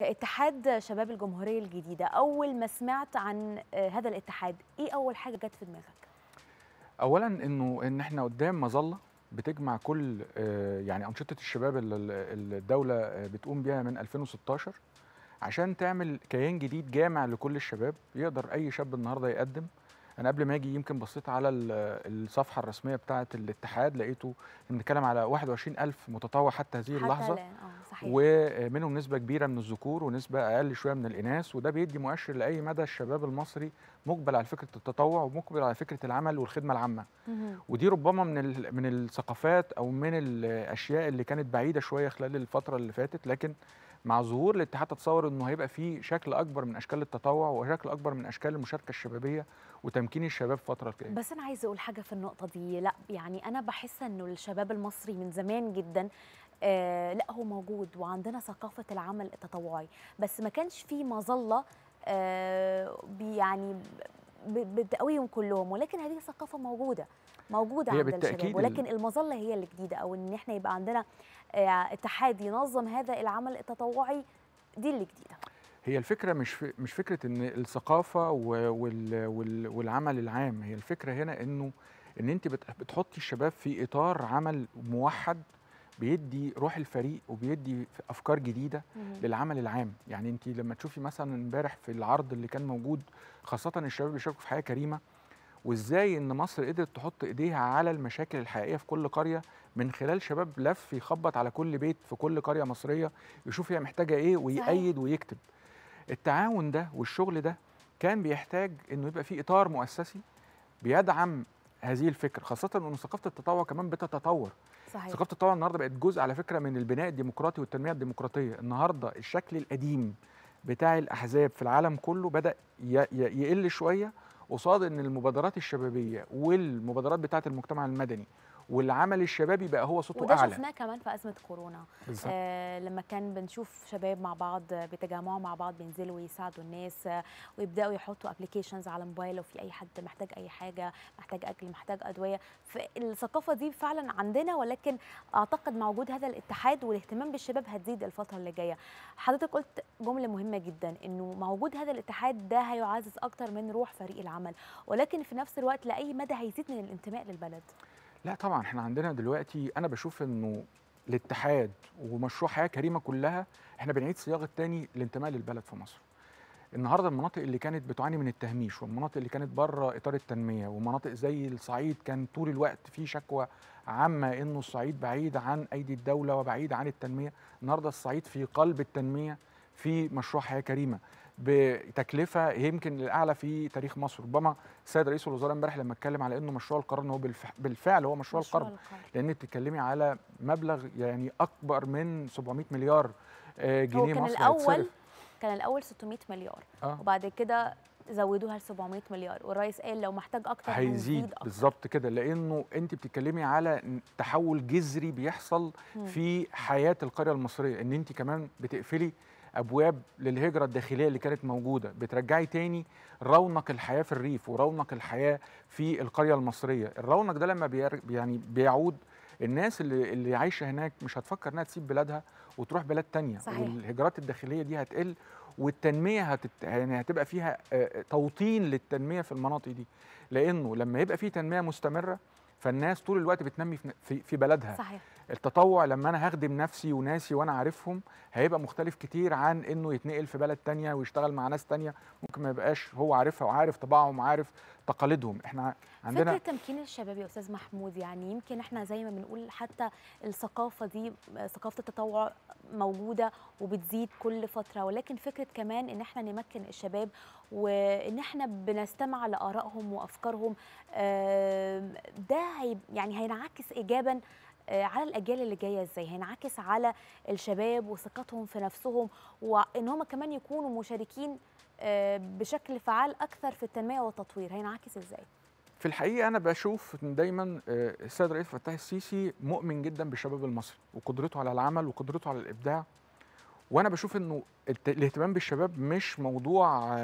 اتحاد شباب الجمهورية الجديدة أول ما سمعت عن آه، هذا الاتحاد إيه أول حاجة جت في دماغك؟ أولا إنه إن إحنا قدام مظلة بتجمع كل آه، يعني أنشطة الشباب اللي الدولة آه، بتقوم بها من 2016 عشان تعمل كيان جديد جامع لكل الشباب يقدر أي شاب النهاردة يقدم أنا قبل ما أجي يمكن بصيت على الصفحة الرسمية بتاعة الاتحاد لقيته بنتكلم على 21 ألف متطوع حتى هذه اللحظة لأ. صحيح. ومنهم نسبه كبيره من الذكور ونسبه اقل شويه من الاناث وده بيدي مؤشر لاي مدى الشباب المصري مقبل على فكره التطوع ومقبل على فكره العمل والخدمه العامه مم. ودي ربما من من الثقافات او من الاشياء اللي كانت بعيده شويه خلال الفتره اللي فاتت لكن مع ظهور الاتحاد تتصور انه هيبقى فيه شكل اكبر من اشكال التطوع وشكل اكبر من اشكال المشاركه الشبابيه وتمكين الشباب فتره الجايه بس انا عايزه اقول حاجه في النقطه دي لا يعني انا بحس انه الشباب المصري من زمان جدا آه لا هو موجود وعندنا ثقافه العمل التطوعي بس ما كانش في مظله آه يعني بتقويهم كلهم ولكن هذه الثقافه موجوده موجوده عند الشباب ولكن المظله هي اللي جديده او ان احنا يبقى عندنا آه، اتحاد ينظم هذا العمل التطوعي دي اللي جديده هي الفكره مش مش فكره ان الثقافه والعمل العام هي الفكره هنا انه ان انت بتحطي الشباب في اطار عمل موحد بيدي روح الفريق وبيدي افكار جديده للعمل العام يعني انت لما تشوفي مثلا امبارح في العرض اللي كان موجود خاصه الشباب بيشاركوا في حياه كريمه وازاي ان مصر قدرت تحط ايديها على المشاكل الحقيقيه في كل قريه من خلال شباب لف يخبط على كل بيت في كل قريه مصريه يشوف هي محتاجه ايه ويأيد ويكتب التعاون ده والشغل ده كان بيحتاج انه يبقى في اطار مؤسسي بيدعم هذه الفكره خاصه ان ثقافه التطوع كمان بتتطور صحيح. ثقافه الطوع النهارده بقت جزء على فكره من البناء الديمقراطي والتنميه الديمقراطيه النهارده الشكل القديم بتاع الاحزاب في العالم كله بدا يقل شويه قصاد ان المبادرات الشبابيه والمبادرات بتاعه المجتمع المدني والعمل الشبابي بقى هو صوته وده اعلى وده شفناه كمان في ازمه كورونا آه لما كان بنشوف شباب مع بعض بيتجمعوا مع بعض بينزلوا ويساعدوا الناس آه، ويبداوا يحطوا ابلكيشنز على موبايل لو في اي حد محتاج اي حاجه محتاج اكل محتاج ادويه فالثقافه دي فعلا عندنا ولكن اعتقد مع وجود هذا الاتحاد والاهتمام بالشباب هتزيد الفتره اللي جايه حضرتك قلت جمله مهمه جدا انه مع وجود هذا الاتحاد ده هيعزز اكتر من روح فريق العمل ولكن في نفس الوقت لاي مدى هيزيد من الانتماء للبلد لا طبعا احنا عندنا دلوقتي انا بشوف انه الاتحاد ومشروع حياه كريمه كلها احنا بنعيد صياغه تاني الانتماء للبلد في مصر. النهارده المناطق اللي كانت بتعاني من التهميش والمناطق اللي كانت بره اطار التنميه ومناطق زي الصعيد كان طول الوقت في شكوى عامه انه الصعيد بعيد عن ايدي الدوله وبعيد عن التنميه، النهارده الصعيد في قلب التنميه في مشروع حياه كريمه. بتكلفه يمكن الاعلى في تاريخ مصر ربما السيد رئيس الوزراء امبارح لما اتكلم على انه مشروع القرن هو بالفعل هو مشروع, مشروع القرن, لان بتتكلمي على مبلغ يعني اكبر من 700 مليار آه، جنيه مصري كان مصر الاول كان الاول 600 مليار آه. وبعد كده زودوها ل 700 مليار والرئيس قال لو محتاج اكتر هيزيد بالظبط كده لانه انت بتتكلمي على تحول جذري بيحصل في حياه القريه المصريه ان انت كمان بتقفلي ابواب للهجره الداخليه اللي كانت موجوده بترجعي تاني رونق الحياه في الريف ورونق الحياه في القريه المصريه الرونق ده لما يعني بيعود الناس اللي اللي عايشه هناك مش هتفكر انها تسيب بلادها وتروح بلاد تانية صحيح. والهجرات الداخليه دي هتقل والتنميه هتت... يعني هتبقى فيها توطين للتنميه في المناطق دي لانه لما يبقى في تنميه مستمره فالناس طول الوقت بتنمي في بلدها صحيح. التطوع لما انا هخدم نفسي وناسي وانا عارفهم هيبقى مختلف كتير عن انه يتنقل في بلد تانية ويشتغل مع ناس تانية ممكن ما يبقاش هو عارفها وعارف طباعهم وعارف تقاليدهم احنا عندنا فكره تمكين الشباب يا استاذ محمود يعني يمكن احنا زي ما بنقول حتى الثقافه دي ثقافه التطوع موجوده وبتزيد كل فتره ولكن فكره كمان ان احنا نمكن الشباب وان احنا بنستمع لارائهم وافكارهم ده يعني هينعكس ايجابا آه، على الاجيال اللي جايه ازاي هينعكس على الشباب وثقتهم في نفسهم وان هم كمان يكونوا مشاركين آه، بشكل فعال اكثر في التنميه والتطوير هينعكس ازاي في الحقيقه انا بشوف دايما آه، السيد الرئيس فتحي السيسي مؤمن جدا بالشباب المصري وقدرته على العمل وقدرته على الابداع وانا بشوف انه الاهتمام بالشباب مش موضوع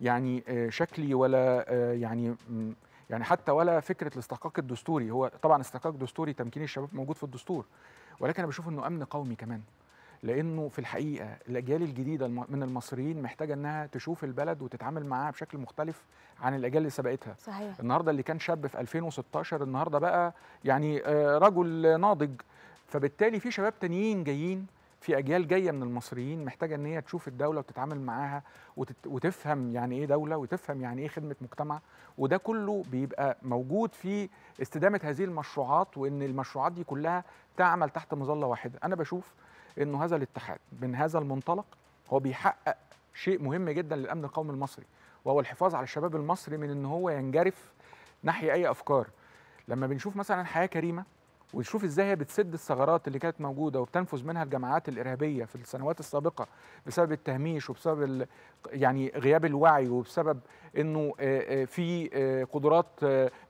يعني شكلي ولا يعني يعني حتى ولا فكره الاستحقاق الدستوري هو طبعا استحقاق دستوري تمكين الشباب موجود في الدستور ولكن انا بشوف انه امن قومي كمان لانه في الحقيقه الاجيال الجديده من المصريين محتاجه انها تشوف البلد وتتعامل معاها بشكل مختلف عن الاجيال اللي سبقتها صحيح. النهارده اللي كان شاب في 2016 النهارده بقى يعني آه، رجل ناضج فبالتالي في شباب تانيين جايين في اجيال جايه من المصريين محتاجه ان هي تشوف الدوله وتتعامل معاها وتت... وتفهم يعني ايه دوله وتفهم يعني ايه خدمه مجتمع وده كله بيبقى موجود في استدامه هذه المشروعات وان المشروعات دي كلها تعمل تحت مظله واحده انا بشوف انه هذا الاتحاد من هذا المنطلق هو بيحقق شيء مهم جدا للامن القومي المصري وهو الحفاظ على الشباب المصري من ان هو ينجرف ناحيه اي افكار لما بنشوف مثلا حياه كريمه وتشوف ازاي هي بتسد الثغرات اللي كانت موجوده وبتنفذ منها الجماعات الارهابيه في السنوات السابقه بسبب التهميش وبسبب يعني غياب الوعي وبسبب انه آه، آه، في آه، قدرات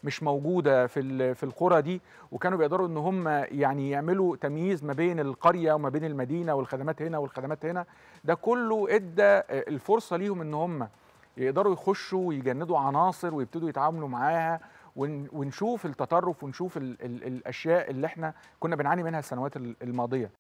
مش موجوده في في القرى دي وكانوا بيقدروا ان هم يعني يعملوا تمييز ما بين القريه وما بين المدينه والخدمات هنا والخدمات هنا ده كله ادى الفرصه ليهم ان هم يقدروا يخشوا ويجندوا عناصر ويبتدوا يتعاملوا معاها ونشوف التطرف ونشوف الـ الـ الاشياء اللي احنا كنا بنعاني منها السنوات الماضيه